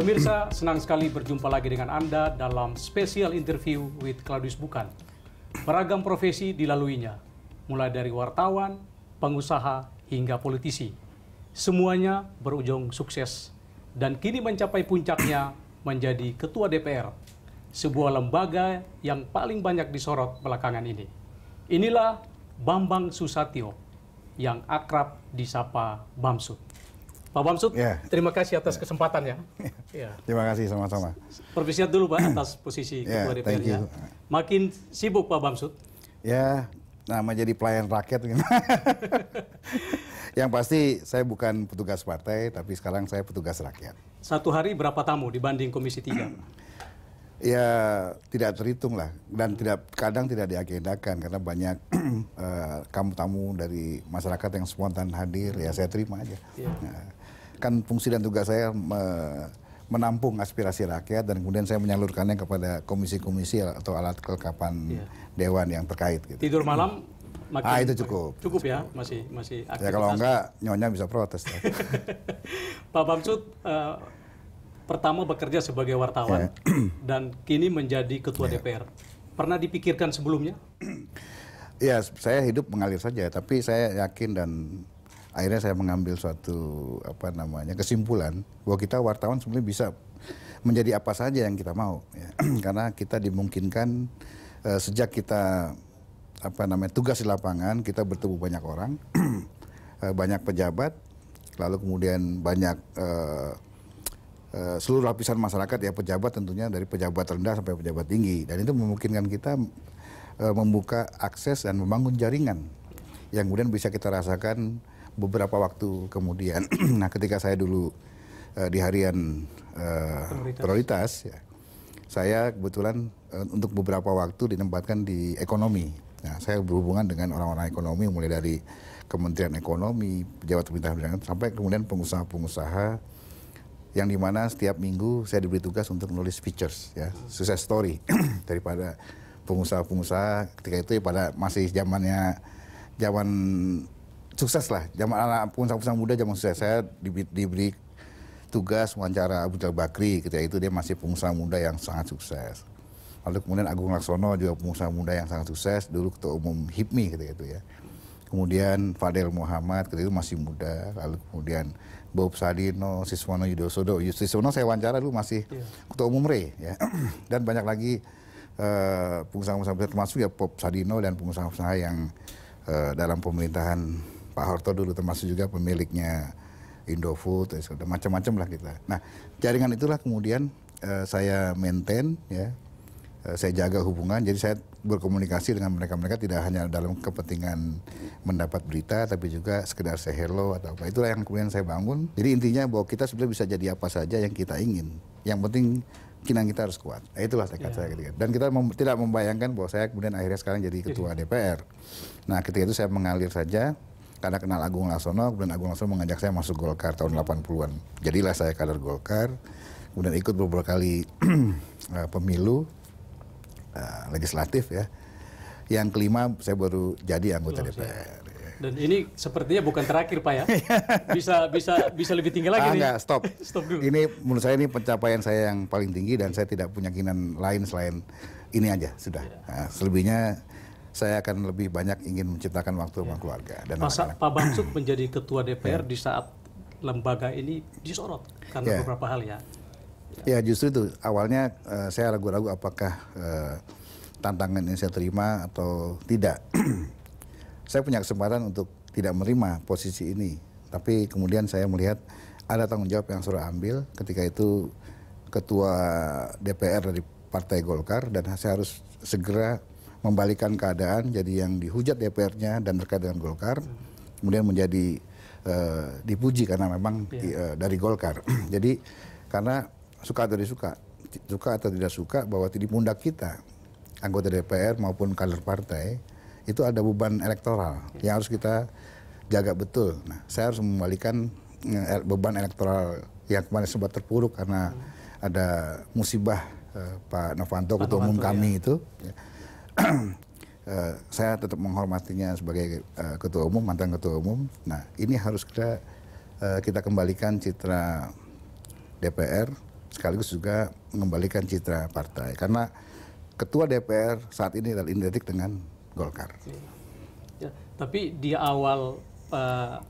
Pemirsa, senang sekali berjumpa lagi dengan Anda dalam spesial interview with Claudius Bukan. Beragam profesi dilaluinya, mulai dari wartawan, pengusaha, hingga politisi. Semuanya berujung sukses dan kini mencapai puncaknya menjadi Ketua DPR, sebuah lembaga yang paling banyak disorot belakangan ini. Inilah Bambang Susatyo yang akrab disapa Bamsud. Pak Bamsud, yeah. terima kasih atas ya. kesempatannya. Ya. Terima kasih sama-sama. Pervisiat dulu Pak atas posisi yeah, iya, DPR ya. Makin sibuk Pak Bamsud. Ya, nama jadi pelayan rakyat. Gitu. Yang pasti saya bukan petugas partai, tapi sekarang saya petugas rakyat. Satu hari berapa tamu dibanding Komisi 3? ya tidak terhitung lah dan tidak kadang tidak diagendakan karena banyak tamu kamu tamu dari masyarakat yang spontan hadir ya saya terima aja yeah. Ya. kan fungsi dan tugas saya menampung aspirasi rakyat dan kemudian saya menyalurkannya kepada komisi-komisi atau alat kelengkapan yeah. dewan yang terkait. Gitu. Tidur malam hmm. makin ah, itu cukup. Cukup ya, cukup. masih masih ya, aktivitas. Ya kalau enggak nyonya bisa protes. Pak Bamsud uh, pertama bekerja sebagai wartawan yeah. Ya. dan kini menjadi ketua yeah. DPR. Pernah dipikirkan sebelumnya? Ya, saya hidup mengalir saja, tapi saya yakin dan akhirnya saya mengambil suatu apa namanya kesimpulan bahwa kita wartawan sebenarnya bisa menjadi apa saja yang kita mau ya. karena kita dimungkinkan e, sejak kita apa namanya tugas di lapangan kita bertemu banyak orang eh, banyak pejabat lalu kemudian banyak e, e, seluruh lapisan masyarakat ya pejabat tentunya dari pejabat rendah sampai pejabat tinggi dan itu memungkinkan kita e, membuka akses dan membangun jaringan yang kemudian bisa kita rasakan beberapa waktu kemudian. nah, ketika saya dulu uh, di harian uh, prioritas. prioritas ya. Saya kebetulan uh, untuk beberapa waktu ditempatkan di ekonomi. Nah, saya berhubungan dengan orang-orang ekonomi mulai dari Kementerian Ekonomi, pejabat pemerintah sampai kemudian pengusaha-pengusaha yang dimana setiap minggu saya diberi tugas untuk menulis features ya success story daripada pengusaha-pengusaha ketika itu ya pada masih zamannya zaman sukses lah zaman anak pengusaha pusang muda zaman sukses saya diberi, tugas wawancara Abu Jal Bakri ketika itu dia masih pengusaha muda yang sangat sukses lalu kemudian Agung Laksono juga pengusaha muda yang sangat sukses dulu ketua umum HIPMI ketika itu ya kemudian Fadel Muhammad ketika itu masih muda lalu kemudian Bob Sadino Siswono Yudhoyono, Siswono saya wawancara dulu masih yeah. ketua umum RE ya dan banyak lagi eh, pengusaha-pengusaha termasuk ya Bob Sadino dan pengusaha-pengusaha yang eh, dalam pemerintahan Pak Harto dulu termasuk juga pemiliknya Indofood macam-macam lah kita. Nah jaringan itulah kemudian uh, saya maintain ya eh, saya jaga hubungan. Jadi saya berkomunikasi dengan mereka-mereka tidak hanya dalam kepentingan mendapat berita, tapi juga sekedar say hello atau apa. Itulah yang kemudian saya bangun. Jadi intinya bahwa kita sebenarnya bisa jadi apa saja yang kita ingin. Yang penting kinang kita harus kuat. Nah, itulah tekad yeah. saya ketika. Dan kita mem tidak membayangkan bahwa saya kemudian akhirnya sekarang jadi ketua iya. DPR. Nah ketika itu saya mengalir saja karena kenal Agung Laksono, kemudian Agung Laksono mengajak saya masuk Golkar tahun 80-an. Jadilah saya kader Golkar, kemudian ikut beberapa kali eh, pemilu uh, legislatif ya. Yang kelima saya baru jadi anggota Loh, DPR. Saya. Dan ini sepertinya bukan terakhir Pak ya. Bisa bisa bisa lebih tinggi lagi ah, nih. Enggak, stop. stop dulu. Ini menurut saya ini pencapaian saya yang paling tinggi dan saya tidak punya keinginan lain selain ini aja sudah. Ya. Nah, selebihnya saya akan lebih banyak ingin menciptakan waktu rumah keluarga dan Masa Pak Bamsud menjadi ketua DPR ya. di saat lembaga ini disorot karena ya. beberapa hal ya. Ya justru itu awalnya uh, saya ragu-ragu apakah uh, tantangan yang saya terima atau tidak. saya punya kesempatan untuk tidak menerima posisi ini, tapi kemudian saya melihat ada tanggung jawab yang saya ambil ketika itu ketua DPR dari Partai Golkar dan saya harus segera membalikan keadaan jadi yang dihujat DPR-nya dan terkait dengan Golkar kemudian menjadi uh, dipuji karena memang yeah. Iya. uh, dari Golkar. jadi karena suka atau disuka, suka atau tidak suka bahwa di pundak kita anggota DPR maupun kader partai itu ada beban elektoral yeah. yang harus kita jaga betul. Nah, saya harus membalikan eh, beban elektoral yang kemarin sempat terpuruk karena hmm. ada musibah uh, Pak Novanto Ketua Umum kami ya. itu. Ya Eh, saya tetap menghormatinya sebagai eh, ketua umum, mantan ketua umum. Nah, ini harus kita eh, kita kembalikan citra DPR sekaligus juga mengembalikan citra partai karena ketua DPR saat ini adalah identik dengan Golkar. Ya, tapi di awal Pak,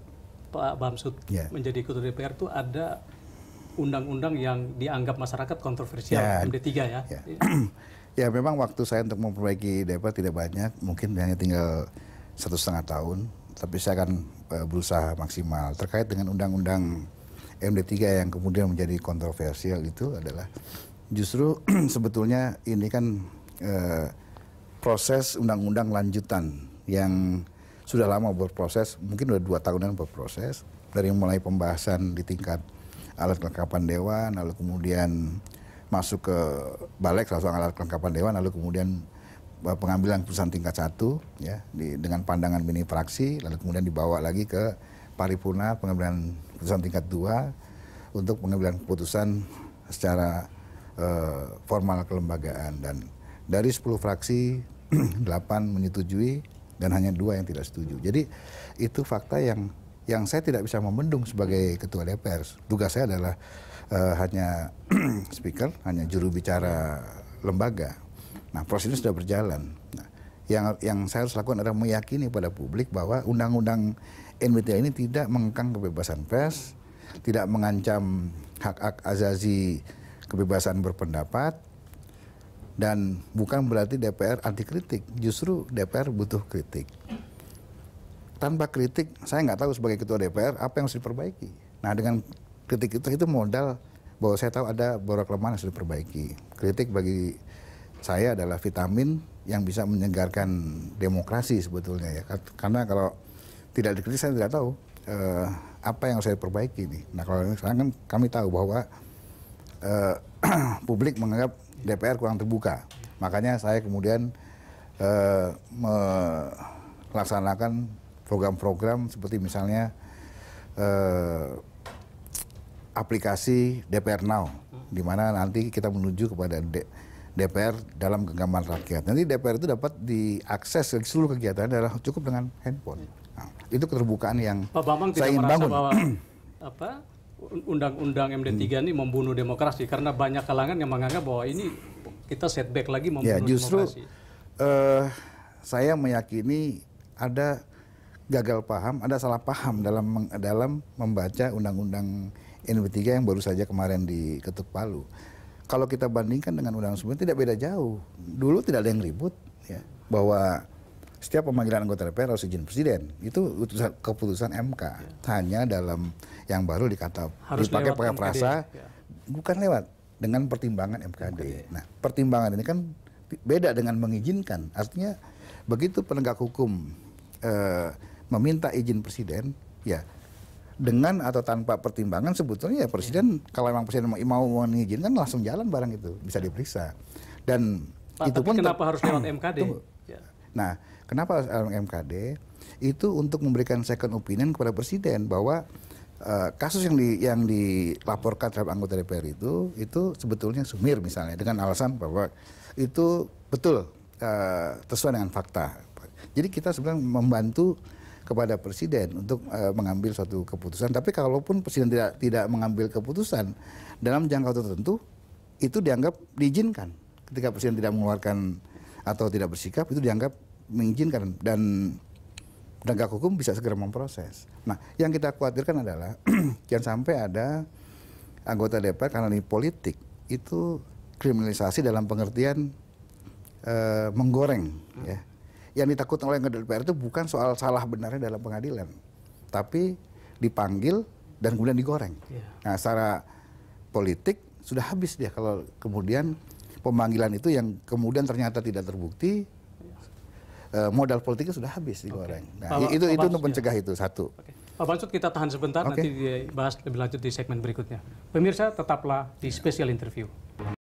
Pak Bamsud ya. menjadi ketua DPR itu ada undang-undang yang dianggap masyarakat kontroversial ya. MD3 ya. ya. Iya. Ya memang waktu saya untuk memperbaiki DPR tidak banyak, mungkin hanya tinggal satu setengah tahun. Tapi saya akan eh, berusaha maksimal. Terkait dengan undang-undang MD3 yang kemudian menjadi kontroversial itu adalah justru sebetulnya ini kan eh, proses undang-undang lanjutan yang sudah lama berproses, mungkin sudah dua tahunan berproses dari mulai pembahasan di tingkat alat kelengkapan dewan, lalu kemudian masuk ke balik langsung alat kelengkapan dewan lalu kemudian eh, pengambilan putusan tingkat satu ya di, dengan pandangan mini fraksi lalu kemudian dibawa lagi ke paripurna pengambilan putusan tingkat dua untuk pengambilan keputusan secara eh, formal kelembagaan dan dari 10 fraksi 8 menyetujui dan hanya dua yang tidak setuju. Jadi itu fakta yang yang saya tidak bisa membendung sebagai ketua DPR. Tugas saya adalah uh, hanya speaker, hanya juru bicara lembaga. Nah, proses ini sudah berjalan. Nah, yang yang saya harus lakukan adalah meyakini pada publik bahwa undang-undang NBT ini tidak mengekang kebebasan pers, tidak mengancam hak-hak azazi kebebasan berpendapat, dan bukan berarti DPR anti kritik. Justru DPR butuh kritik. Tanpa kritik, saya nggak tahu sebagai ketua DPR apa yang harus diperbaiki. Nah, dengan kritik itu itu modal bahwa saya tahu ada beberapa kelemahan yang sudah perbaiki. Kritik bagi saya adalah vitamin yang bisa menyegarkan demokrasi sebetulnya ya. Karena kalau tidak dikritik saya tidak tahu eh, apa yang saya perbaiki ini. Nah kalau sekarang kan kami tahu bahwa eh, publik menganggap DPR kurang terbuka. Makanya saya kemudian eh, melaksanakan program-program seperti misalnya eh, aplikasi DPR Now, di mana nanti kita menuju kepada D DPR dalam genggaman rakyat. Nanti DPR itu dapat diakses dari seluruh kegiatan adalah cukup dengan handphone. Nah, itu keterbukaan yang Pak Bambang saya ingin bangun. Bahwa, apa undang-undang MD3 hmm. ini membunuh demokrasi karena banyak kalangan yang menganggap bahwa ini kita setback lagi membunuh ya, justru, demokrasi. Uh, saya meyakini ada gagal paham, ada salah paham dalam dalam membaca undang-undang NP3 yang baru saja kemarin diketuk palu. Kalau kita bandingkan dengan undang-undang sebelumnya tidak beda jauh. Dulu tidak ada yang ribut ya bahwa setiap pemanggilan anggota DPR harus izin presiden. Itu keputusan MK. Ya. Hanya dalam yang baru dikata harus dipakai pakai perasa ya. bukan lewat dengan pertimbangan MKD. MKD. Nah, pertimbangan ini kan beda dengan mengizinkan. Artinya begitu penegak hukum e, meminta izin presiden, ya dengan atau tanpa pertimbangan sebetulnya ya presiden iya. kalau memang presiden mau, mau mengizinkan langsung jalan barang itu bisa iya. diperiksa dan Pak, itu pun kenapa harus lewat MKD? ya. Nah, kenapa harus lewat MKD? Itu untuk memberikan second opinion kepada presiden bahwa eh, kasus yang di yang dilaporkan terhadap anggota DPR itu itu sebetulnya sumir misalnya dengan alasan bahwa itu betul uh, sesuai dengan fakta. Jadi kita sebenarnya membantu kepada presiden untuk uh, mengambil suatu keputusan. Tapi kalaupun presiden tidak tidak mengambil keputusan dalam jangka waktu tertentu, itu dianggap diizinkan. Ketika presiden tidak mengeluarkan atau tidak bersikap, itu dianggap mengizinkan dan penegak hukum bisa segera memproses. Nah, yang kita khawatirkan adalah jangan sampai ada anggota DPR karena ini politik itu kriminalisasi dalam pengertian uh, menggoreng, hmm. ya yang ditakutkan oleh DPR itu bukan soal salah benarnya dalam pengadilan, tapi dipanggil dan kemudian digoreng. Yeah. Nah, secara politik sudah habis dia kalau kemudian pemanggilan itu yang kemudian ternyata tidak terbukti yeah. modal politiknya sudah habis digoreng. Okay. Nah, Pak, itu Pak itu untuk ya. mencegah ya. itu satu. Okay. Pak Bansut kita tahan sebentar okay. nanti dibahas lebih lanjut di segmen berikutnya. Pemirsa tetaplah di yeah. special interview.